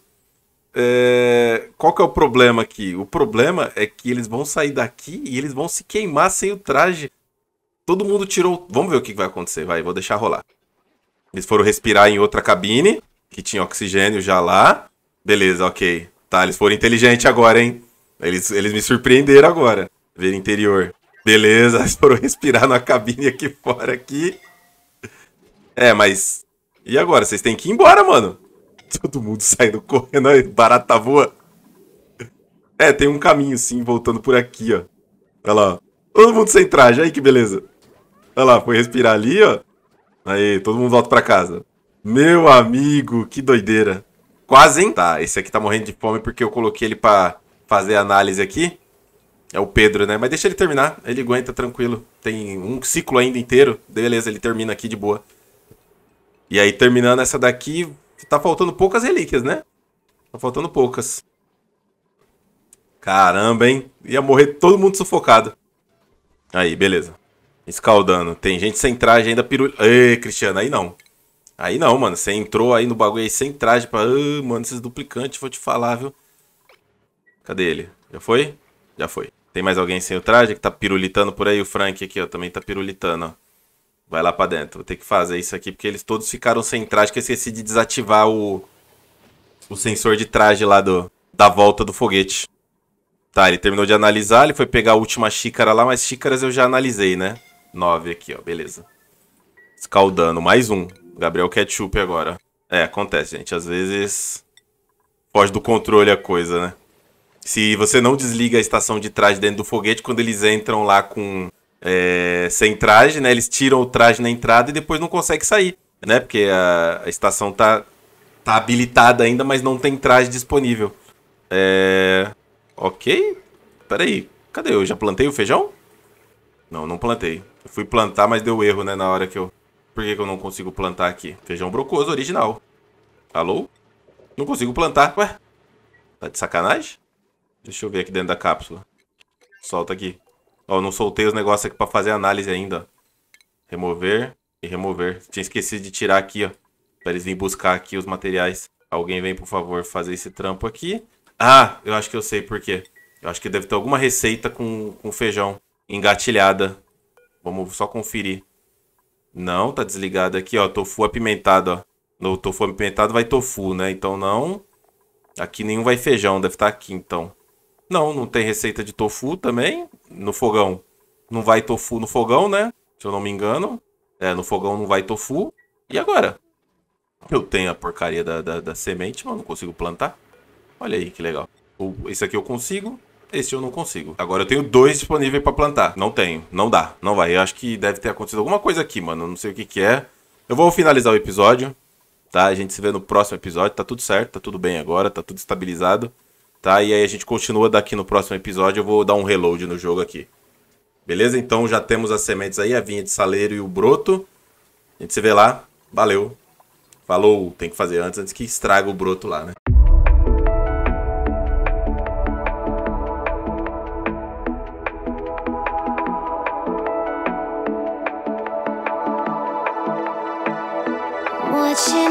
É... Qual que é o problema aqui? O problema é que eles vão sair daqui e eles vão se queimar sem o traje. Todo mundo tirou. Vamos ver o que vai acontecer, vai, vou deixar rolar. Eles foram respirar em outra cabine, que tinha oxigênio já lá. Beleza, ok. Tá, eles foram inteligentes agora, hein? Eles, eles me surpreenderam agora. Ver interior. Beleza, eles foram respirar na cabine aqui fora aqui. É, mas. E agora? Vocês têm que ir embora, mano. Todo mundo saindo correndo aí, barata voa. É, tem um caminho sim, voltando por aqui, ó. Olha lá. Todo mundo sem traje, aí que beleza. Olha lá, foi respirar ali, ó. Aí, todo mundo volta pra casa. Meu amigo, que doideira. Quase, hein? Tá, esse aqui tá morrendo de fome porque eu coloquei ele pra fazer análise aqui. É o Pedro, né? Mas deixa ele terminar. Ele aguenta tranquilo. Tem um ciclo ainda inteiro. Beleza, ele termina aqui de boa. E aí, terminando essa daqui, tá faltando poucas relíquias, né? Tá faltando poucas. Caramba, hein? Ia morrer todo mundo sufocado. Aí, beleza escaldando. Tem gente sem traje ainda pirulha. Ê, Cristiano, aí não. Aí não, mano. Você entrou aí no bagulho aí sem traje pra. Ê, mano, esses duplicantes, vou te falar, viu? Cadê ele? Já foi? Já foi. Tem mais alguém sem o traje que tá pirulitando por aí? O Frank aqui, ó, também tá pirulitando, ó. Vai lá pra dentro. Vou ter que fazer isso aqui, porque eles todos ficaram sem traje, que eu esqueci de desativar o, o sensor de traje lá do, da volta do foguete. Tá, ele terminou de analisar, ele foi pegar a última xícara lá, mas xícaras eu já analisei, né? 9 aqui, ó. Beleza. Escaldando. Mais um. Gabriel Ketchup agora. É, acontece, gente. Às vezes foge do controle a coisa, né? Se você não desliga a estação de traje dentro do foguete, quando eles entram lá com é, sem traje, né? Eles tiram o traje na entrada e depois não consegue sair, né? Porque a, a estação tá, tá habilitada ainda, mas não tem traje disponível. É... Ok? Peraí, cadê? Eu já plantei o feijão? Não, não plantei. Eu fui plantar, mas deu erro, né, na hora que eu... Por que, que eu não consigo plantar aqui? Feijão brocoso original. Alô? Não consigo plantar. Ué? Tá de sacanagem? Deixa eu ver aqui dentro da cápsula. Solta aqui. Ó, não soltei os negócios aqui pra fazer análise ainda. Remover e remover. Tinha esquecido de tirar aqui, ó. Pra eles virem buscar aqui os materiais. Alguém vem, por favor, fazer esse trampo aqui. Ah, eu acho que eu sei por quê. Eu acho que deve ter alguma receita com, com feijão engatilhada. Vamos só conferir. Não, tá desligado aqui, ó. Tofu apimentado, ó. No tofu apimentado vai tofu, né? Então não. Aqui nenhum vai feijão, deve estar tá aqui então. Não, não tem receita de tofu também no fogão. Não vai tofu no fogão, né? Se eu não me engano. É, no fogão não vai tofu. E agora? Eu tenho a porcaria da, da, da semente, mas não consigo plantar. Olha aí que legal. Esse aqui eu consigo. Esse eu não consigo. Agora eu tenho dois disponíveis para plantar. Não tenho. Não dá. Não vai. Eu acho que deve ter acontecido alguma coisa aqui, mano. Não sei o que, que é. Eu vou finalizar o episódio. Tá? A gente se vê no próximo episódio. Tá tudo certo. Tá tudo bem agora. Tá tudo estabilizado. Tá? E aí a gente continua daqui no próximo episódio. Eu vou dar um reload no jogo aqui. Beleza? Então já temos as sementes aí, a vinha de saleiro e o broto. A gente se vê lá. Valeu. Falou. Tem que fazer antes, antes que estraga o broto lá, né? 切。